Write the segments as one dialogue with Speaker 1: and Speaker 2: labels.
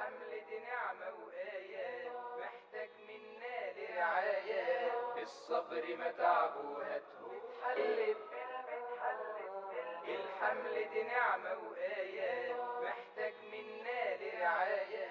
Speaker 1: حملة نعمة وآيات محتاج منا لرعاية الصبر ما وهاته
Speaker 2: اتحلت الحمل دي نعمة وآيات محتاج منا لرعاية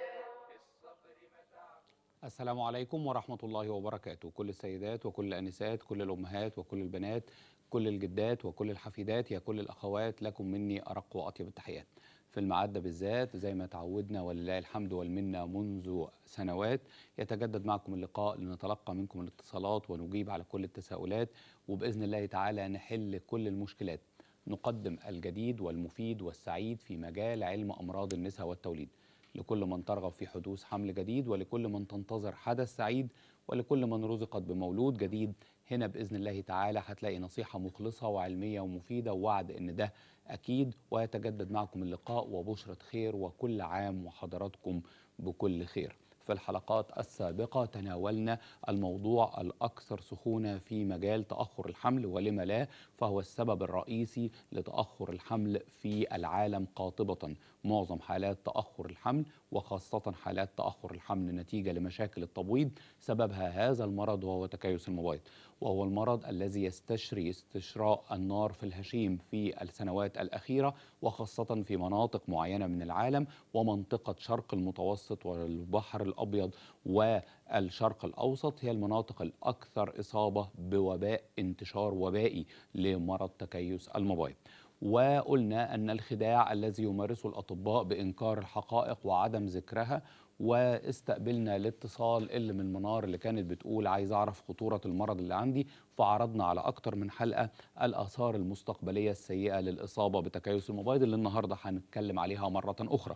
Speaker 1: السلام عليكم ورحمة الله وبركاته كل السيدات وكل الأنسات كل الأمهات وكل البنات كل الجدات وكل الحفيدات يا كل الأخوات لكم مني أرق وأطيب التحيات في المعدة بالذات زي ما تعودنا ولله الحمد والمنة منذ سنوات يتجدد معكم اللقاء لنتلقى منكم الاتصالات ونجيب على كل التساؤلات وبإذن الله تعالى نحل كل المشكلات نقدم الجديد والمفيد والسعيد في مجال علم أمراض النساء والتوليد لكل من ترغب في حدوث حمل جديد ولكل من تنتظر حدث سعيد ولكل من رزقت بمولود جديد هنا بإذن الله تعالى هتلاقي نصيحة مخلصة وعلمية ومفيدة ووعد إن ده أكيد ويتجدد معكم اللقاء وبشرة خير وكل عام وحضراتكم بكل خير في الحلقات السابقة تناولنا الموضوع الأكثر سخونة في مجال تأخر الحمل ولم لا فهو السبب الرئيسي لتأخر الحمل في العالم قاطبة معظم حالات تأخر الحمل وخاصة حالات تأخر الحمل نتيجة لمشاكل التبويض سببها هذا المرض وهو تكيس المبيض وهو المرض الذي يستشري استشراء النار في الهشيم في السنوات الأخيرة وخاصة في مناطق معينة من العالم ومنطقة شرق المتوسط والبحر الأبيض والشرق الأوسط هي المناطق الأكثر إصابة بوباء انتشار وبائي لمرض تكيس المبيض وقلنا أن الخداع الذي يمارسه الأطباء بإنكار الحقائق وعدم ذكرها واستقبلنا الاتصال اللي من منار اللي كانت بتقول عايز اعرف خطوره المرض اللي عندي فعرضنا على اكتر من حلقه الاثار المستقبليه السيئه للاصابه بتكيس الموبايل اللي النهارده هنتكلم عليها مره اخرى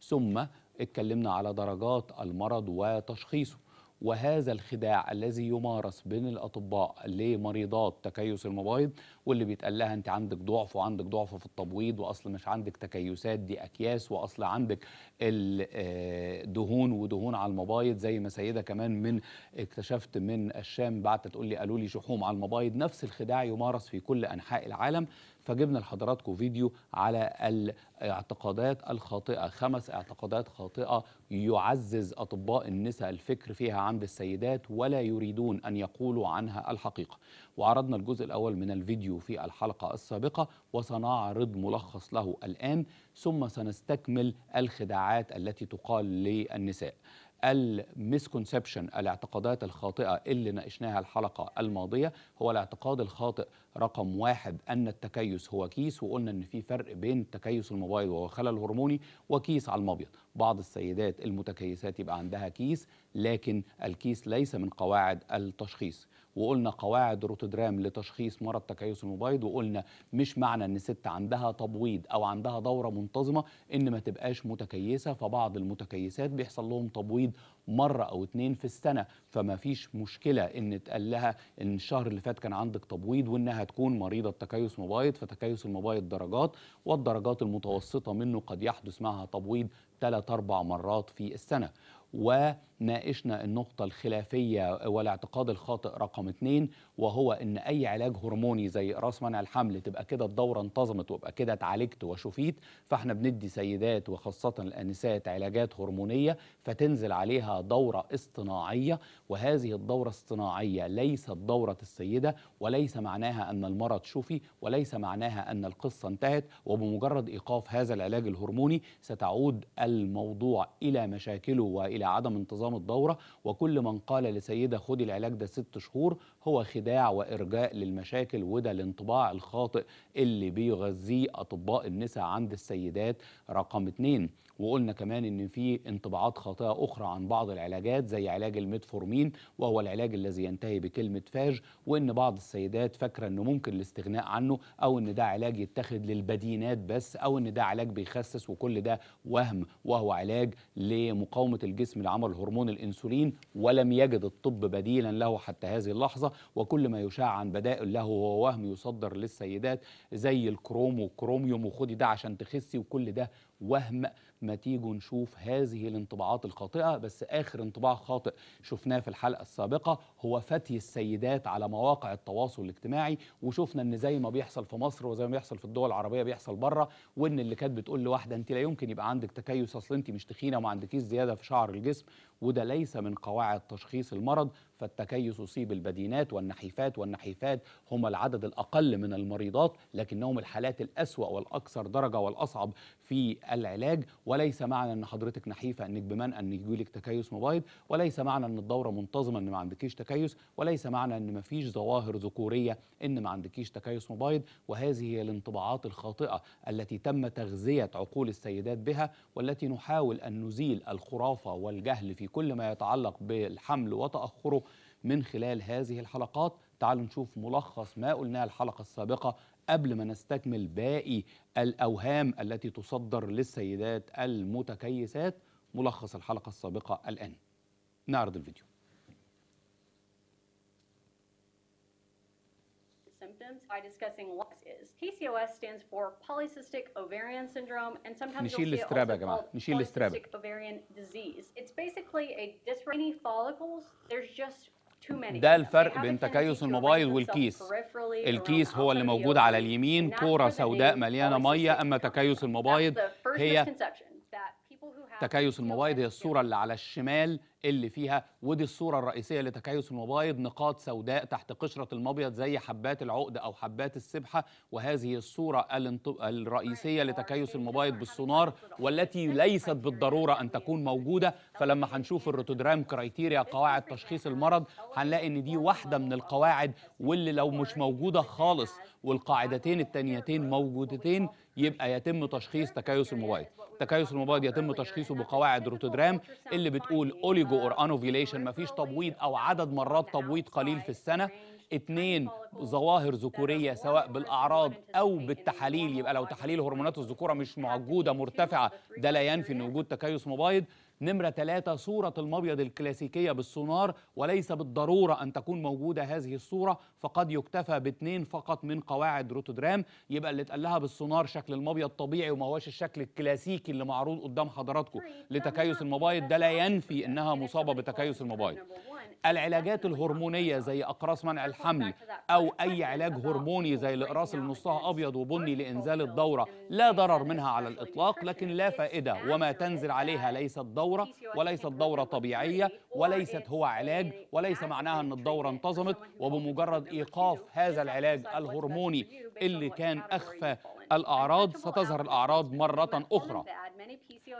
Speaker 1: ثم اتكلمنا على درجات المرض وتشخيصه وهذا الخداع الذي يمارس بين الاطباء لمريضات تكيس المبايض واللي بيتقال لها انت عندك ضعف وعندك ضعف في التبويض واصل مش عندك تكيسات دي اكياس واصل عندك الدهون آه، ودهون على المبايض زي ما سيده كمان من اكتشفت من الشام بعتت تقول لي قالوا لي شحوم على المبايض نفس الخداع يمارس في كل انحاء العالم فجبنا لحضراتكم فيديو على الاعتقادات الخاطئة خمس اعتقادات خاطئة يعزز أطباء النساء الفكر فيها عند السيدات ولا يريدون أن يقولوا عنها الحقيقة وعرضنا الجزء الأول من الفيديو في الحلقة السابقة وسنعرض ملخص له الآن ثم سنستكمل الخداعات التي تقال للنساء المسكونسبشن الاعتقادات الخاطئة اللي ناقشناها الحلقة الماضية هو الاعتقاد الخاطئ رقم واحد أن التكيس هو كيس وقلنا أن في فرق بين تكيس الموبايل وهو خلل هرموني وكيس على المبيض بعض السيدات المتكيسات يبقى عندها كيس لكن الكيس ليس من قواعد التشخيص وقلنا قواعد روتودرام لتشخيص مرض تكيس المبيض وقلنا مش معنى ان ست عندها تبويض او عندها دوره منتظمه ان ما تبقاش متكيسه فبعض المتكيسات بيحصل لهم تبويض مرة أو اتنين في السنة فما فيش مشكلة إن تقال لها إن الشهر اللي فات كان عندك تبويض وإنها تكون مريضة تكيس مبايض فتكيس المبايض درجات والدرجات المتوسطة منه قد يحدث معها تبويض 3 أربع مرات في السنة وناقشنا النقطة الخلافية والاعتقاد الخاطئ رقم اثنين وهو ان اي علاج هرموني زي راس منع الحمل تبقى كده الدوره انتظمت وابقى كده اتعالجت وشفيت فاحنا بندي سيدات وخاصه الانسات علاجات هرمونيه فتنزل عليها دوره اصطناعيه وهذه الدوره الصناعيه ليست دوره السيده وليس معناها ان المرض شفي وليس معناها ان القصه انتهت وبمجرد ايقاف هذا العلاج الهرموني ستعود الموضوع الى مشاكله والى عدم انتظام الدوره وكل من قال لسيده خدي العلاج ده ست شهور هو خداع وارجاء للمشاكل وده الانطباع الخاطئ اللي بيغذيه اطباء النساء عند السيدات رقم اتنين وقلنا كمان ان في انطباعات خاطئه اخرى عن بعض العلاجات زي علاج الميتفورمين وهو العلاج الذي ينتهي بكلمه فاج وان بعض السيدات فاكره انه ممكن الاستغناء عنه او ان ده علاج يتخذ للبدينات بس او ان ده علاج بيخسس وكل ده وهم وهو علاج لمقاومه الجسم لعمل هرمون الانسولين ولم يجد الطب بديلا له حتى هذه اللحظه وكل ما يشاع عن بدائل له هو وهم يصدر للسيدات زي الكروم والكروميوم وخدي ده عشان تخسي وكل ده وهم ما تيجوا نشوف هذه الانطباعات الخاطئة بس آخر انطباع خاطئ شفناه في الحلقة السابقة هو فتي السيدات على مواقع التواصل الاجتماعي وشفنا ان زي ما بيحصل في مصر وزي ما بيحصل في الدول العربية بيحصل بره وان اللي كانت بتقول لواحدة انت لا يمكن يبقى عندك تكيس اصل انت مش تخينة وما عندكيش زيادة في شعر الجسم وده ليس من قواعد تشخيص المرض فالتكيس يصيب البدينات والنحيفات والنحيفات هم العدد الأقل من المريضات لكنهم الحالات الأسوأ والأكثر درجة والأصعب في العلاج وليس معنى أن حضرتك نحيفة أنك بمن أن يجيلك تكيس مبايض وليس معنى أن الدورة منتظمة أن ما عندكيش تكيس وليس معنى أن ما فيش ظواهر ذكورية أن ما عندكيش تكيس مبايض وهذه هي الانطباعات الخاطئة التي تم تغذية عقول السيدات بها والتي نحاول أن نزيل الخرافة والجهل في كل ما يتعلق بالحمل وتأخره من خلال هذه الحلقات تعالوا نشوف ملخص ما قلناه الحلقة السابقة قبل ما نستكمل باقي الأوهام التي تصدر للسيدات المتكيسات ملخص الحلقة السابقة الآن نعرض الفيديو
Speaker 2: symptoms by discussing what is. PCOS stands for polycystic ovarian syndrome and sometimes نشيل الاستراب يا جماعه
Speaker 1: نشيل الاستراب. Polycystic
Speaker 2: ovarian disease. It's basically a disrupting follicles. There's just ده الفرق بين تكيس الموبايل والكيس الكيس
Speaker 1: هو اللي موجود على اليمين كورة سوداء مليانة مية أما تكيس الموبايل هي تكيس المبايض هي الصورة اللي على الشمال اللي فيها ودي الصورة الرئيسية لتكيس المبايض نقاط سوداء تحت قشرة المبيض زي حبات العقد أو حبات السبحة وهذه الصورة الرئيسية لتكيس المبايض بالسونار والتي ليست بالضرورة أن تكون موجودة فلما هنشوف الروتودرام كرايتيريا قواعد تشخيص المرض هنلاقي إن دي واحدة من القواعد واللي لو مش موجودة خالص والقاعدتين التانيتين موجودتين يبقى يتم تشخيص تكيس المبايض تكيس المبيض يتم تشخيصه بقواعد روتودرام اللي بتقول اوليجو اور انوفيليشن مفيش تبويض او عدد مرات تبويض قليل في السنه اثنين ظواهر ذكوريه سواء بالاعراض او بالتحاليل يبقى لو تحاليل هرمونات الذكوره مش موجوده مرتفعه ده لا ينفي ان وجود تكيس مبايض نمرة ثلاثة صورة المبيض الكلاسيكية بالسونار وليس بالضرورة أن تكون موجودة هذه الصورة فقد يكتفى باثنين فقط من قواعد روتودرام يبقى اللي اتقال لها بالسونار شكل المبيض طبيعي وما هوش الشكل الكلاسيكي اللي معروض قدام حضراتكم لتكيس المبايض ده لا ينفي أنها مصابة بتكيس المبايض العلاجات الهرمونية زي أقراص منع الحمل أو أي علاج هرموني زي الإقراص اللي نصها أبيض وبني لإنزال الدورة لا ضرر منها على الإطلاق لكن لا فائدة وما تنزل عليها ليست دورة وليست دورة طبيعية وليست هو علاج وليس معناها أن الدورة انتظمت وبمجرد إيقاف هذا العلاج الهرموني اللي كان أخفى الأعراض ستظهر الأعراض مرة أخرى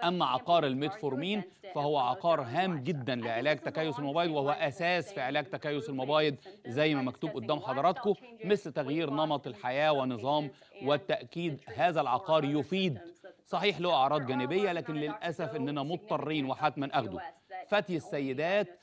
Speaker 1: أما عقار الميتفورمين فهو عقار هام جدا لعلاج تكيس الموبايل وهو أساس في علاج تكيس الموبايل زي ما مكتوب قدام حضراتكم مثل تغيير نمط الحياة ونظام والتأكيد هذا العقار يفيد صحيح له أعراض جانبية لكن للأسف أننا مضطرين وحتما أخده فتي السيدات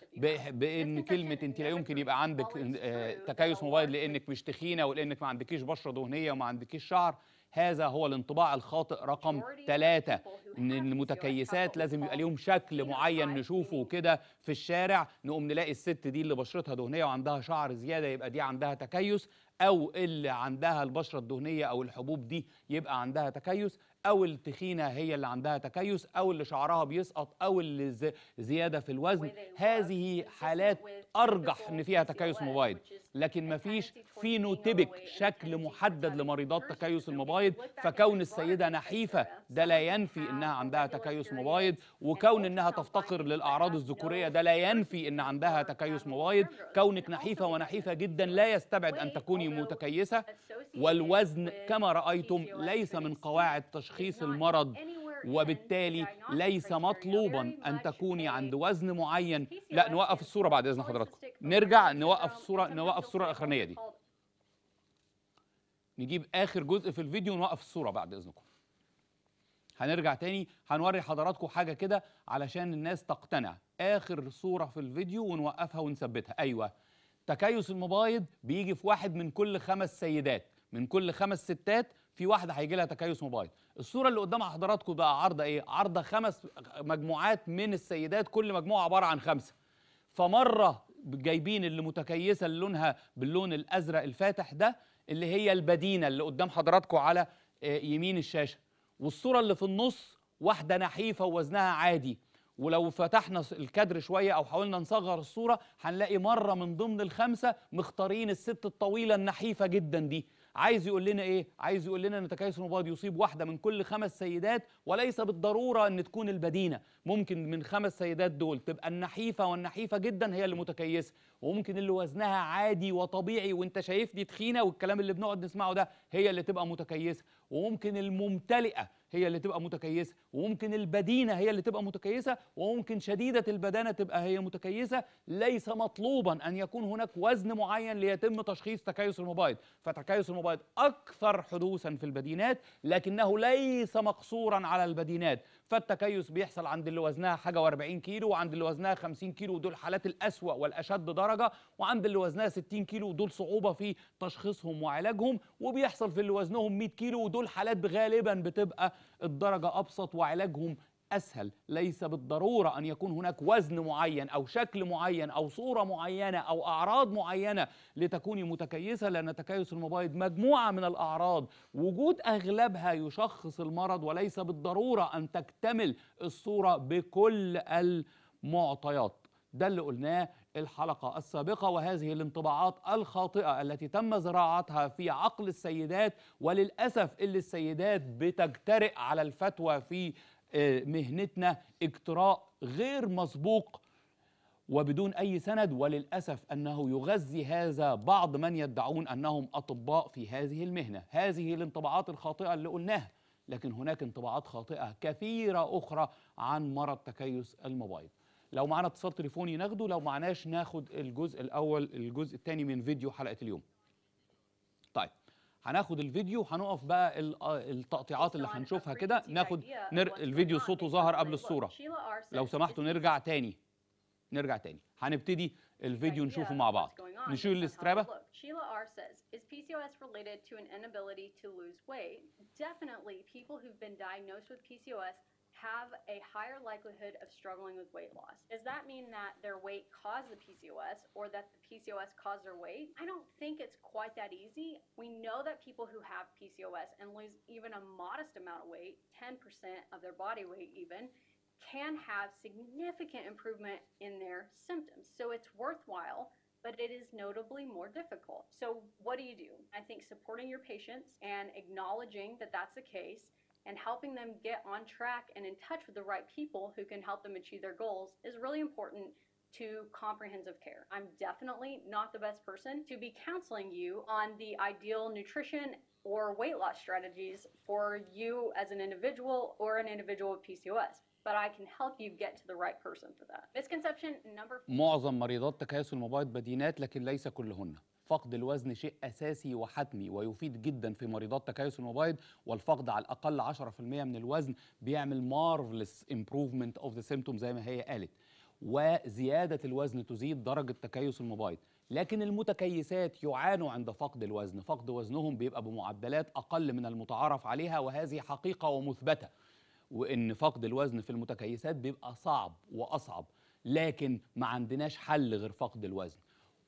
Speaker 1: بان كلمه انت لا يمكن يبقى عندك آه، تكيس موبايل لانك مش تخينه ولانك ما عندكيش بشره دهنيه وما عندكيش شعر هذا هو الانطباع الخاطئ رقم ثلاثة إن المتكيسات لازم يبقى ليهم شكل معين نشوفه كده في الشارع نقوم نلاقي الست دي اللي بشرتها دهنية وعندها شعر زيادة يبقى دي عندها تكيس أو اللي عندها البشرة الدهنية أو الحبوب دي يبقى عندها تكيس او التخينه هي اللي عندها تكيس او اللي شعرها بيسقط او اللي زياده في الوزن هذه حالات ارجح ان فيها تكيس مبايض لكن ما فيش فينوتيبك شكل محدد لمريضات تكيس المبايض فكون السيده نحيفه ده لا ينفي انها عندها تكيس مبايض وكون انها تفتقر للاعراض الذكوريه ده لا ينفي ان عندها تكيس مبايض كونك نحيفه ونحيفه جدا لا يستبعد ان تكوني متكيسه والوزن كما رايتم ليس من قواعد تشخيص تشخيص المرض وبالتالي ليس مطلوبا أن تكوني عند وزن معين لا نوقف الصورة بعد إذن حضراتكم نرجع نوقف الصورة نوقف الصورة الأخرانية دي نجيب آخر جزء في الفيديو ونوقف الصورة بعد إذنكم هنرجع تاني هنوري حضراتكم حاجة كده علشان الناس تقتنع آخر صورة في الفيديو ونوقفها ونثبتها أيوة تكيس المبايض بيجي في واحد من كل خمس سيدات من كل خمس ستات في واحده هيجي لها تكيس موبايل الصوره اللي قدام حضراتكم بقى عارضه ايه عارضه خمس مجموعات من السيدات كل مجموعه عباره عن خمسه فمره جايبين اللي متكيسه اللي لونها باللون الازرق الفاتح ده اللي هي البدينه اللي قدام حضراتكم على آه، يمين الشاشه والصوره اللي في النص واحده نحيفه ووزنها عادي ولو فتحنا الكادر شويه او حاولنا نصغر الصوره هنلاقي مره من ضمن الخمسه مختارين الست الطويله النحيفه جدا دي عايز يقول لنا ايه عايز يقول لنا ان تكيس المبيض يصيب واحده من كل خمس سيدات وليس بالضروره ان تكون البدينه ممكن من خمس سيدات دول تبقى النحيفه والنحيفه جدا هي اللي متكيسه وممكن اللي وزنها عادي وطبيعي وانت شايفني تخينه والكلام اللي بنقعد نسمعه ده هي اللي تبقى متكيسه وممكن الممتلئه هي اللي تبقى متكيسه وممكن البدينه هي اللي تبقى متكيسه وممكن شديده البدانه تبقى هي متكيسه ليس مطلوبا ان يكون هناك وزن معين ليتم تشخيص تكيس الموبايل فتكيس الموبايل اكثر حدوثا في البدينات لكنه ليس مقصورا على البدينات فالتكيس بيحصل عند اللي وزنها حاجه و40 كيلو وعند اللي وزنها 50 كيلو ودول حالات الاسوا والاشد درجه وعند اللي وزنها 60 كيلو ودول صعوبه في تشخيصهم وعلاجهم وبيحصل في اللي وزنهم 100 كيلو ودول حالات غالبا بتبقى الدرجة أبسط وعلاجهم أسهل ليس بالضرورة أن يكون هناك وزن معين أو شكل معين أو صورة معينة أو أعراض معينة لتكوني متكيسة لأن تكيس المبايض مجموعة من الأعراض وجود أغلبها يشخص المرض وليس بالضرورة أن تكتمل الصورة بكل المعطيات ده اللي قلناه الحلقة السابقة وهذه الانطباعات الخاطئة التي تم زراعتها في عقل السيدات وللأسف اللي السيدات بتجترئ على الفتوى في آه، مهنتنا اجتراء غير مسبوق وبدون أي سند وللأسف أنه يغذي هذا بعض من يدعون أنهم أطباء في هذه المهنة هذه الانطباعات الخاطئة اللي قلناها لكن هناك انطباعات خاطئة كثيرة أخرى عن مرض تكيس المبايض لو معانا اتصال تليفوني ناخده لو معناش ناخد الجزء الاول الجزء الثاني من فيديو حلقه اليوم طيب هناخد الفيديو وهنقف بقى آه، التقطيعات اللي هنشوفها كده ناخد نر... الفيديو صوته ظهر قبل الصوره
Speaker 2: لو سمحتوا نرجع
Speaker 1: تاني نرجع تاني هنبتدي الفيديو نشوفه مع بعض نشيل الاسترابة
Speaker 2: Sheila R says, is PCOS related to an inability to lose weight? Definitely, people who've been diagnosed with PCOS have a higher likelihood of struggling with weight loss. Does that mean that their weight caused the PCOS or that the PCOS caused their weight? I don't think it's quite that easy. We know that people who have PCOS and lose even a modest amount of weight, 10% of their body weight even, can have significant improvement in their symptoms. So it's worthwhile but it is notably more difficult. So, what do you do? I think supporting your patients and acknowledging that that's the case and helping them get on track and in touch with the right people who can help them achieve their goals is really important to comprehensive care. I'm definitely not the best person to be counseling you on the ideal nutrition or weight loss strategies for you as an individual or an individual with PCOS. But I can help you get to the right person for that. Misconception number
Speaker 1: معظم مريضات تكاسل المبايض بدينات لكن ليس كلهن. فقد الوزن شيء أساسي وحتمي ويفيد جدا في مريضات تكيس المبايض والفقد على الأقل 10% من الوزن بيعمل مارفلس improvement of the symptom زي ما هي قالت وزيادة الوزن تزيد درجة تكيس المبايض لكن المتكيسات يعانوا عند فقد الوزن فقد وزنهم بيبقى بمعدلات أقل من المتعارف عليها وهذه حقيقة ومثبتة وإن فقد الوزن في المتكيسات بيبقى صعب وأصعب لكن ما عندناش حل غير فقد الوزن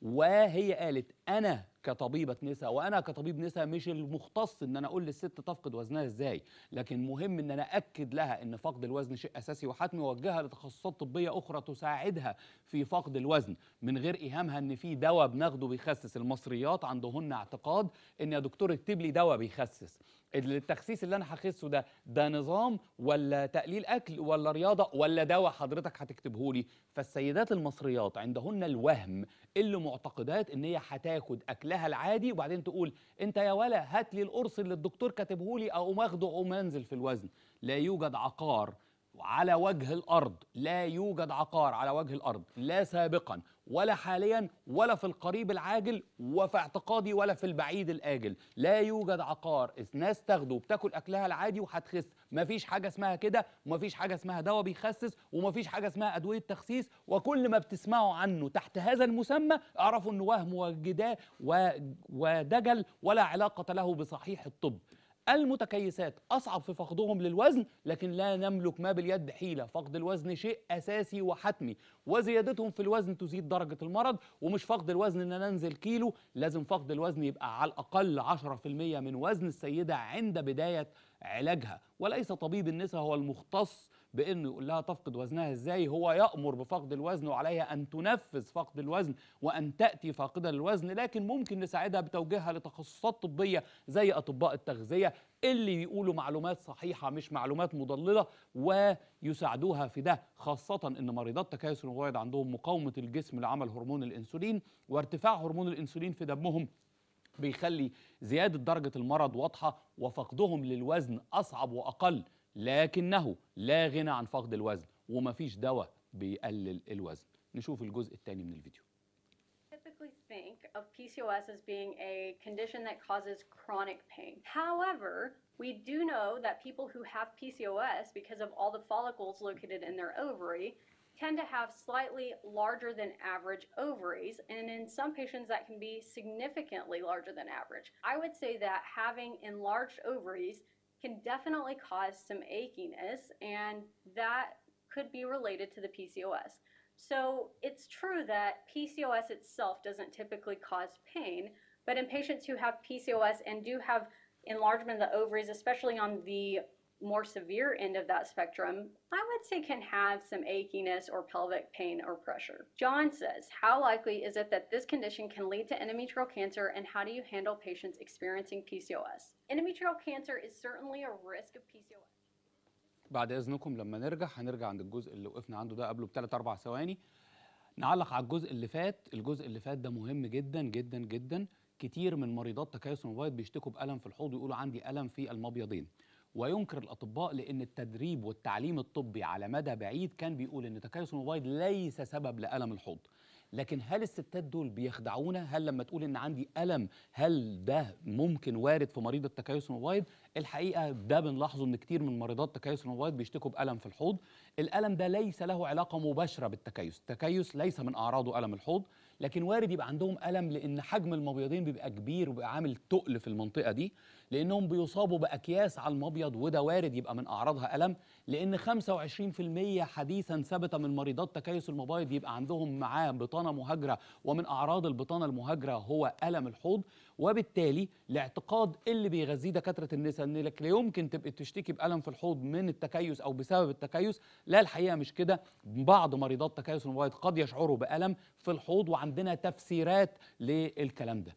Speaker 1: وهي قالت انا كطبيبه نساء وانا كطبيب نساء مش المختص ان انا اقول للست تفقد وزنها ازاي لكن مهم ان انا اكد لها ان فقد الوزن شيء اساسي وحتمي ووجهها لتخصصات طبيه اخرى تساعدها في فقد الوزن من غير ايهامها ان في دواء بناخده بيخسس المصريات عندهن اعتقاد ان يا دكتور اكتب لي دواء بيخسس التخسيس اللي انا هخسه ده ده نظام ولا تقليل اكل ولا رياضه ولا دواء حضرتك هتكتبه لي فالسيدات المصريات عندهن الوهم اللي معتقدات ان هي هتاخد اكلها العادي وبعدين تقول انت يا ولا هات لي القرص اللي الدكتور كاتبه لي اقوم اخده اقوم انزل في الوزن لا يوجد عقار على وجه الارض لا يوجد عقار على وجه الارض لا سابقا ولا حاليا ولا في القريب العاجل وفي اعتقادي ولا في البعيد الاجل لا يوجد عقار الناس تاخده وبتاكل اكلها العادي وهتخس مفيش حاجه اسمها كده ومفيش حاجه اسمها دواء بيخسس ومفيش حاجه اسمها ادويه تخسيس وكل ما بتسمعوا عنه تحت هذا المسمى اعرفوا انه وهم وجداء ودجل ولا علاقه له بصحيح الطب المتكيسات أصعب في فقدهم للوزن لكن لا نملك ما باليد حيلة فقد الوزن شيء أساسي وحتمي وزيادتهم في الوزن تزيد درجة المرض ومش فقد الوزن إن أنا أنزل كيلو لازم فقد الوزن يبقى على الأقل 10% من وزن السيدة عند بداية علاجها وليس طبيب النساء هو المختص بانه يقول لها تفقد وزنها ازاي هو يامر بفقد الوزن وعليها ان تنفذ فقد الوزن وان تاتي فاقده للوزن لكن ممكن نساعدها بتوجيهها لتخصصات طبيه زي اطباء التغذيه اللي يقولوا معلومات صحيحه مش معلومات مضلله ويساعدوها في ده خاصه ان مريضات تكيس الغويض عندهم مقاومه الجسم لعمل هرمون الانسولين وارتفاع هرمون الانسولين في دمهم بيخلي زياده درجه المرض واضحه وفقدهم للوزن اصعب واقل لكنه لا غنى عن فقد الوزن ومفيش دواء بيقلل الوزن نشوف الجزء الثاني من الفيديو
Speaker 2: think of PCOS as being a condition that causes chronic pain. However, we do know that people who have PCOS, because of all the follicles located in their ovary, tend to have slightly larger than average ovaries, and in some patients, that can be significantly larger than average. I would say that having enlarged ovaries can definitely cause some achiness, and that could be related to the PCOS. So it's true that PCOS itself doesn't typically cause pain, but in patients who have PCOS and do have enlargement of the ovaries, especially on the more severe end of that spectrum, I would say can have some achiness or pelvic pain or pressure. John says, How likely is it that this condition can lead to endometrial cancer, and how do you handle patients experiencing PCOS? Endometrial cancer is certainly a risk of PCOS.
Speaker 1: بعد اذنكم لما نرجع هنرجع عند الجزء اللي وقفنا عنده ده قبله بثلاث اربع ثواني نعلق على الجزء اللي فات الجزء اللي فات ده مهم جدا جدا جدا كتير من مريضات تكيس المبيض بيشتكوا بالم في الحوض ويقولوا عندي الم في المبيضين وينكر الاطباء لان التدريب والتعليم الطبي على مدى بعيد كان بيقول ان تكيس الموبايل ليس سبب لالم الحوض لكن هل الستات دول بيخدعونا هل لما تقول ان عندي الم هل ده ممكن وارد في مريض التكيس الموبايل الحقيقه ده بنلاحظه ان كتير من مريضات تكيس الموبايل بيشتكوا بالم في الحوض الألم ده ليس له علاقة مباشرة بالتكيس التكيس ليس من أعراضه ألم الحوض لكن وارد يبقى عندهم ألم لأن حجم المبيضين بيبقى كبير وبيبقى عامل تقل في المنطقة دي لأنهم بيصابوا بأكياس على المبيض وده وارد يبقى من أعراضها ألم لأن 25% حديثا ثبت من مريضات تكيس المبايض يبقى عندهم معاه بطانة مهاجرة ومن أعراض البطانة المهاجرة هو ألم الحوض وبالتالي الاعتقاد اللي بيغذيه دكاترة النساء إن لك لا يمكن تبقى تشتكي بألم في الحوض من التكيس أو بسبب التكيس لا الحقيقه مش كده بعض مريضات تكيس المبيض قد يشعروا بالم في الحوض وعندنا تفسيرات للكلام ده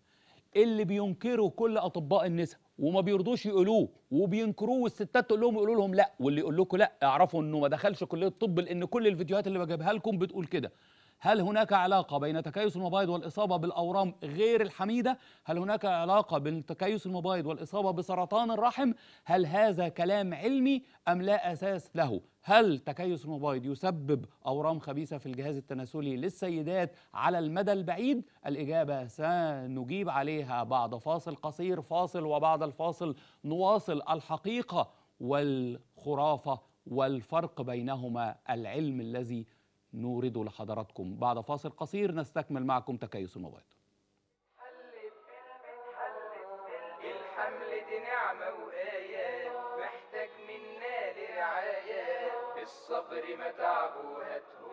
Speaker 1: اللي بينكروا كل اطباء النساء وما بيرضوش يقولوه وبينكروه والستات تقول لهم يقولوا لهم لا واللي يقول لكم لا اعرفوا انه ما دخلش كليه الطب لان كل الفيديوهات اللي بجيبها لكم بتقول كده هل هناك علاقة بين تكيس المبايض والإصابة بالأورام غير الحميدة؟ هل هناك علاقة بين تكيس المبايض والإصابة بسرطان الرحم؟ هل هذا كلام علمي أم لا أساس له؟ هل تكيس المبايض يسبب أورام خبيثة في الجهاز التناسلي للسيدات على المدى البعيد؟ الإجابة سنجيب عليها بعد فاصل قصير فاصل وبعد الفاصل نواصل الحقيقة والخرافة والفرق بينهما العلم الذي نورد لحضراتكم بعد فاصل قصير نستكمل معكم تكيس النبيض الحمل دي نعمة وآيات محتاج منا لرعايات الصبر ما تعبه هاته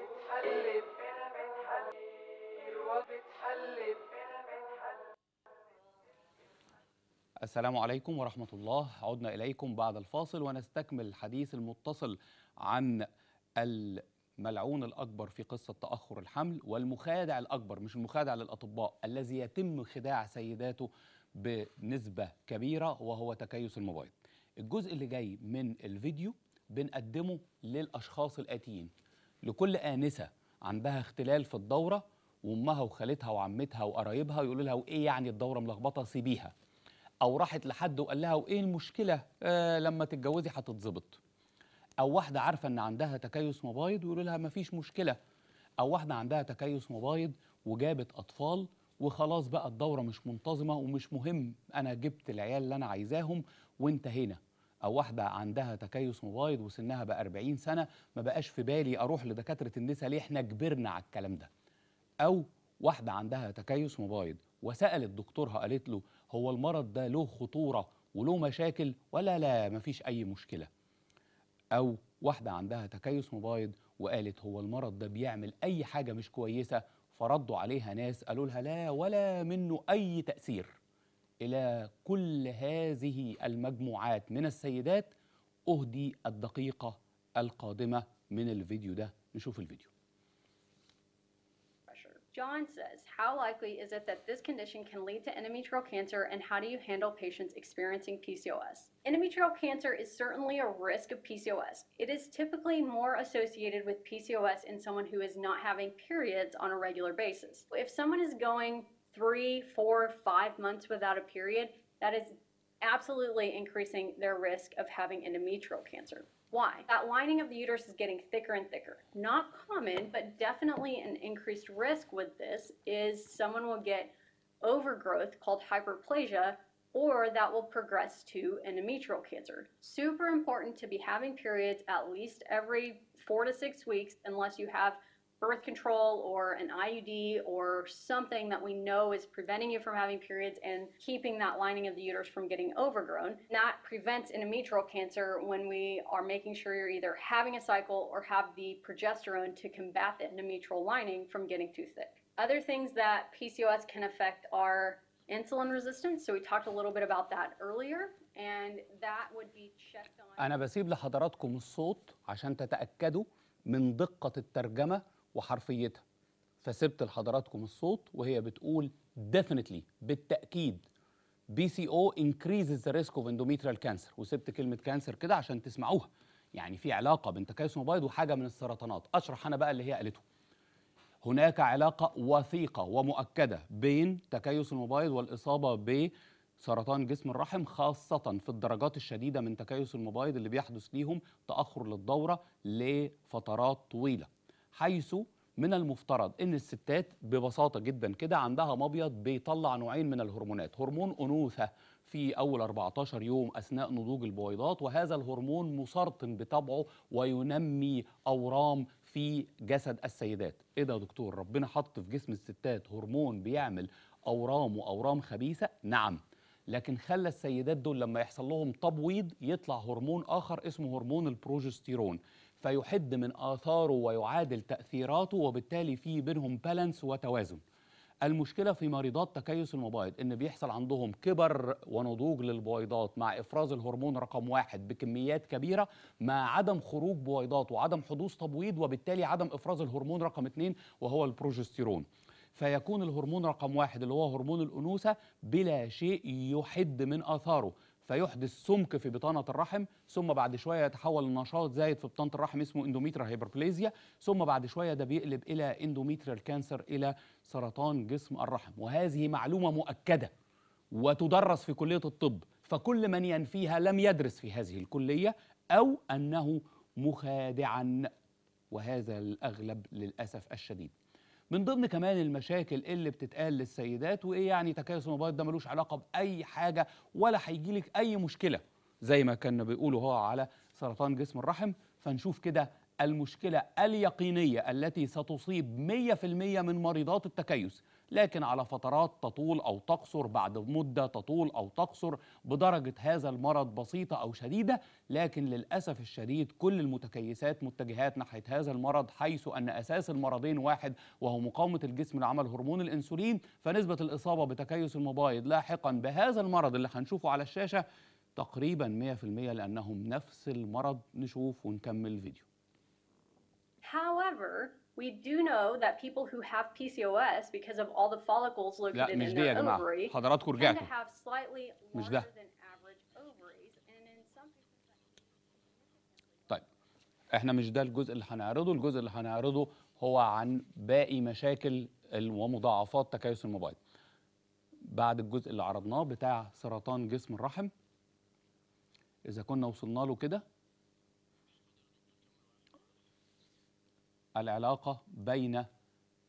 Speaker 1: بتحلب بتحلب السلام عليكم ورحمة الله عدنا إليكم بعد الفاصل ونستكمل الحديث المتصل عن ال الملعون الأكبر في قصة تأخر الحمل والمخادع الأكبر مش المخادع للأطباء الذي يتم خداع سيداته بنسبة كبيرة وهو تكيس الموبايل الجزء اللي جاي من الفيديو بنقدمه للأشخاص الآتيين لكل آنسة عندها اختلال في الدورة وامها وخالتها وعمتها وقرايبها يقولوا لها وايه يعني الدوره ملخبطه سيبيها او راحت لحد وقال لها وايه المشكله آه لما تتجوزي هتتظبط او واحده عارفه ان عندها تكيس مبايض ويقولوا لها مفيش مشكله او واحده عندها تكيس مبايض وجابت اطفال وخلاص بقى الدوره مش منتظمه ومش مهم انا جبت العيال اللي انا عايزاهم وانتهينا او واحده عندها تكيس مبايض وسنها بقى 40 سنه ما بقاش في بالي اروح لدكاتره النساء ليه احنا كبرنا على الكلام ده او واحده عندها تكيس مبايض وسالت دكتورها قالت له هو المرض ده له خطوره وله مشاكل ولا لا مفيش اي مشكله أو واحدة عندها تكيس مبايض وقالت هو المرض ده بيعمل أي حاجة مش كويسة فردوا عليها ناس قالوا لها لا ولا منه أي تأثير إلى كل هذه المجموعات من السيدات أهدي الدقيقة القادمة من الفيديو ده نشوف الفيديو
Speaker 2: John says, How likely is it that this condition can lead to endometrial cancer, and how do you handle patients experiencing PCOS? Endometrial cancer is certainly a risk of PCOS. It is typically more associated with PCOS in someone who is not having periods on a regular basis. If someone is going three, four, five months without a period, that is absolutely increasing their risk of having endometrial cancer. Why? That lining of the uterus is getting thicker and thicker. Not common, but definitely an increased risk with this is someone will get overgrowth called hyperplasia or that will progress to endometrial cancer. Super important to be having periods at least every four to six weeks unless you have birth control or an IUD or something that we know is preventing you from having periods and keeping that lining of the uterus from getting overgrown. That prevents endometrial cancer when we are making sure you're either having a cycle or have the progesterone to combat the endometrial lining from getting too thick. Other things that PCOS can affect are insulin resistance. So we talked a little bit about that earlier. And that would be checked on.
Speaker 1: أنا بسيب لحضراتكم الصوت عشان تتأكدوا من دقة الترجمة وحرفيتها فسبت لحضراتكم الصوت وهي بتقول definitely بالتأكيد BCO increases the risk of endometrial cancer وسبت كلمة كانسر كده عشان تسمعوها يعني في علاقة بين تكيس بيض وحاجة من السرطانات أشرح أنا بقى اللي هي قالته هناك علاقة وثيقة ومؤكدة بين تكيس المبيض والإصابة بسرطان جسم الرحم خاصة في الدرجات الشديدة من تكيس المبيض اللي بيحدث ليهم تأخر للدورة لفترات طويلة حيث من المفترض ان الستات ببساطه جدا كده عندها مبيض بيطلع نوعين من الهرمونات هرمون انوثه في اول 14 يوم اثناء نضوج البويضات وهذا الهرمون مسرطن بطبعه وينمي اورام في جسد السيدات ايه ده يا دكتور ربنا حط في جسم الستات هرمون بيعمل اورام واورام خبيثه نعم لكن خلى السيدات دول لما يحصل لهم تبويض يطلع هرمون اخر اسمه هرمون البروجستيرون فيحد من آثاره ويعادل تأثيراته وبالتالي في بينهم بالانس وتوازن المشكلة في مريضات تكيس المبايض إن بيحصل عندهم كبر ونضوج للبويضات مع إفراز الهرمون رقم واحد بكميات كبيرة مع عدم خروج بويضات وعدم حدوث تبويض وبالتالي عدم إفراز الهرمون رقم اثنين وهو البروجستيرون فيكون الهرمون رقم واحد اللي هو هرمون الأنوثة بلا شيء يحد من آثاره فيحدث سمك في بطانه الرحم ثم بعد شويه يتحول لنشاط زايد في بطانه الرحم اسمه اندوميترا هايبربليزيا ثم بعد شويه ده بيقلب الى اندوميتريال كانسر الى سرطان جسم الرحم وهذه معلومه مؤكده وتدرس في كليه الطب فكل من ينفيها لم يدرس في هذه الكليه او انه مخادعا وهذا الاغلب للاسف الشديد من ضمن كمان المشاكل اللي بتتقال للسيدات وايه يعني تكيس الموبايل ده ملوش علاقه باي حاجه ولا هيجي لك اي مشكله زي ما كنا بيقولوا هو على سرطان جسم الرحم فنشوف كده المشكله اليقينيه التي ستصيب 100% من مريضات التكيس لكن على فترات تطول أو تقصر بعد مدة تطول أو تقصر بدرجة هذا المرض بسيطة أو شديدة لكن للأسف الشديد كل المتكيسات متجهات ناحية هذا المرض حيث أن أساس المرضين واحد وهو مقاومة الجسم لعمل هرمون الأنسولين فنسبة الإصابة بتكيس المبايض لاحقا بهذا المرض اللي هنشوفه على الشاشة تقريبا 100% لأنهم نفس المرض نشوف ونكمل فيديو
Speaker 2: However, We do know that people who have PCOS because of all the follicles located لا مش in يا جماعة حضراتكم رجعتوا
Speaker 1: مش ده طيب احنا مش ده الجزء اللي هنعرضه الجزء اللي هنعرضه هو عن باقي مشاكل ومضاعفات تكيس الموبايل بعد الجزء اللي عرضناه بتاع سرطان جسم الرحم إذا كنا وصلنا له كده العلاقة بين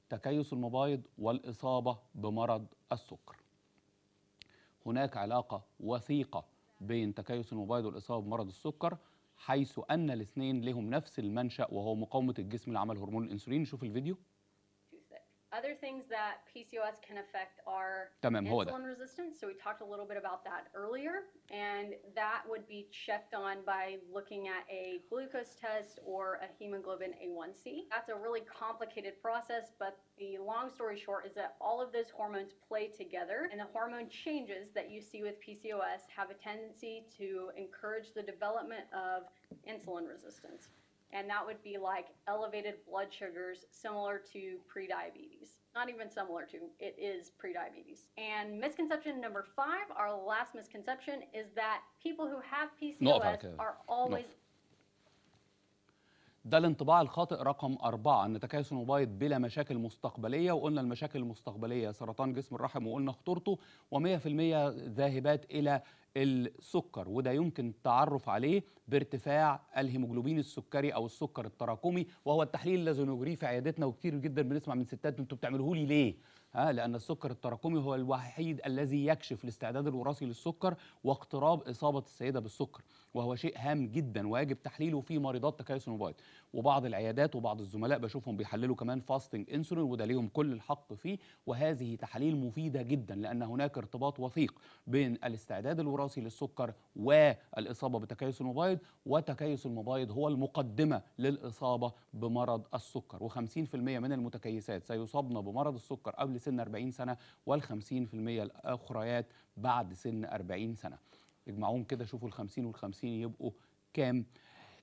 Speaker 1: تكيس المبايض والإصابة بمرض السكر هناك علاقة وثيقة بين تكيس المبايض والإصابة بمرض السكر حيث أن الاثنين لهم نفس المنشأ وهو مقاومة الجسم لعمل هرمون الأنسولين نشوف الفيديو
Speaker 2: Other things that PCOS can affect are insulin resistance. So we talked a little bit about that earlier, and that would be checked on by looking at a glucose test or a hemoglobin A1C. That's a really complicated process, but the long story short is that all of those hormones play together, and the hormone changes that you see with PCOS have a tendency to encourage the development of insulin resistance and that would be like elevated blood sugars similar to prediabetes. Not even similar to, it is prediabetes. And misconception number five, our last misconception, is that people who have PCOS are always no.
Speaker 1: ده الانطباع الخاطئ رقم أربعة أن تكيس المبيض بلا مشاكل مستقبلية وقلنا المشاكل المستقبلية سرطان جسم الرحم وقلنا خطورته و في percent ذاهبات إلى السكر وده يمكن التعرف عليه بارتفاع الهيموجلوبين السكري او السكر التراكمي وهو التحليل الذي نجريه في عيادتنا وكتير جدا بنسمع من ستات انتوا بتعملوه لي ليه ها لأن السكر التراكمي هو الوحيد الذي يكشف الاستعداد الوراثي للسكر واقتراب إصابة السيدة بالسكر وهو شيء هام جدا ويجب تحليله في مريضات تكيس الموبايل وبعض العيادات وبعض الزملاء بشوفهم بيحللوا كمان فاستنج انسولين وده ليهم كل الحق فيه وهذه تحاليل مفيدة جدا لأن هناك ارتباط وثيق بين الاستعداد الوراثي للسكر والإصابة بتكيس المبايض وتكيس المبايض هو المقدمة للإصابة بمرض السكر و50% من المتكيسات سيصابن بمرض السكر قبل سن 40 سنه وال50% الاخريات بعد سن 40 سنه اجمعوهم كده شوفوا ال50 وال50 يبقوا كام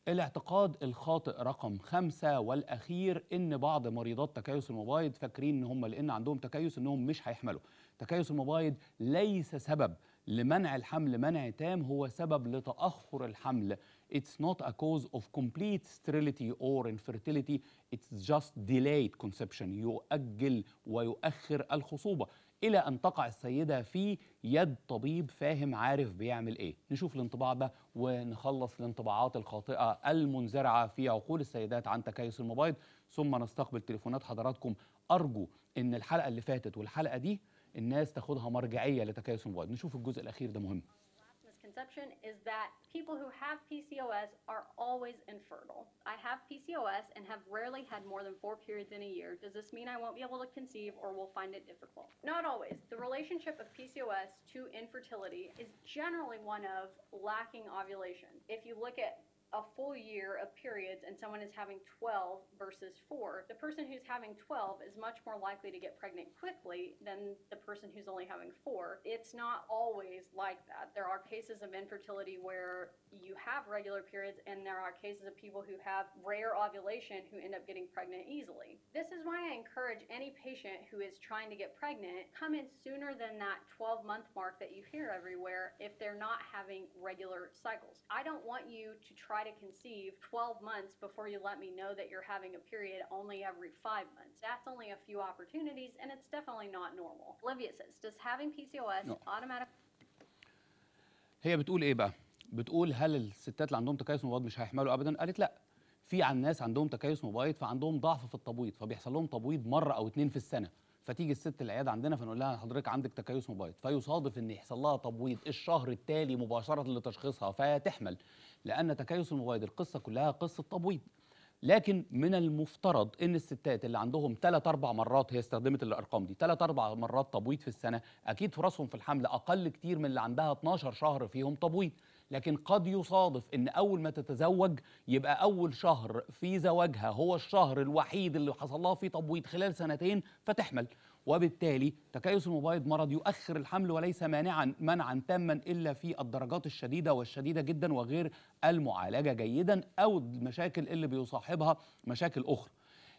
Speaker 1: الاعتقاد الخاطئ رقم خمسة والأخير إن بعض مريضات تكيس المبايض فاكرين إن هم لأن عندهم تكيس إنهم مش هيحملوا تكيس المبايض ليس سبب لمنع الحمل منع تام هو سبب لتأخر الحمل it's not a cause of complete sterility or infertility it's just delayed conception يؤجل ويؤخر الخصوبة إلى أن تقع السيدة في يد طبيب فاهم عارف بيعمل إيه نشوف الانطباع ده ونخلص الانطباعات الخاطئة المنزرعة في عقول السيدات عن تكيس الموبايل ثم نستقبل تليفونات حضراتكم أرجو أن الحلقة اللي فاتت والحلقة دي الناس تاخدها مرجعية لتكيس الموبايل نشوف الجزء الأخير ده مهم
Speaker 2: misconception is that people who have PCOS are always infertile. I have PCOS and have rarely had more than four periods in a year. Does this mean I won't be able to conceive or will find it difficult? Not always. The relationship of PCOS to infertility is generally one of lacking ovulation. If you look at a full year of periods and someone is having 12 versus 4, the person who's having 12 is much more likely to get pregnant quickly than the person who's only having 4. It's not always like that. There are cases of infertility where you have regular periods, and there are cases of people who have rare ovulation who end up getting pregnant easily. This is why I encourage any patient who is trying to get pregnant, come in sooner than that 12 month mark that you hear everywhere if they're not having regular cycles. I don't want you to try try to conceive 12 months before you let me know that you're having a period only every five months. That's only a few opportunities, and it's definitely not normal. Olivia says, does having PCOS no. automatically...
Speaker 1: هي بتقول ايه بقى؟ بتقول هل الستات اللي عندهم تكيس مبيض مش هيحملوا ابدا؟ قالت لا. في عن ناس عندهم تكيس مبيض فعندهم ضعف في التبويض فبيحصل لهم تبويض مره او اتنين في السنه فتيجي الست العياده عندنا فنقول لها حضرتك عندك تكيس مبيض فيصادف ان يحصل لها تبويض الشهر التالي مباشره لتشخيصها فتحمل لأن تكيس المبايض القصة كلها قصة تبويض لكن من المفترض ان الستات اللي عندهم 3 4 مرات هي استخدمت الارقام دي 3 4 مرات تبويض في السنه اكيد فرصهم في الحمل اقل كتير من اللي عندها 12 شهر فيهم تبويض لكن قد يصادف ان اول ما تتزوج يبقى اول شهر في زواجها هو الشهر الوحيد اللي حصل لها فيه تبويض خلال سنتين فتحمل وبالتالي تكيس الموبايل مرض يؤخر الحمل وليس مانعا منعا تاما الا في الدرجات الشديده والشديده جدا وغير المعالجه جيدا او المشاكل اللي بيصاحبها مشاكل اخرى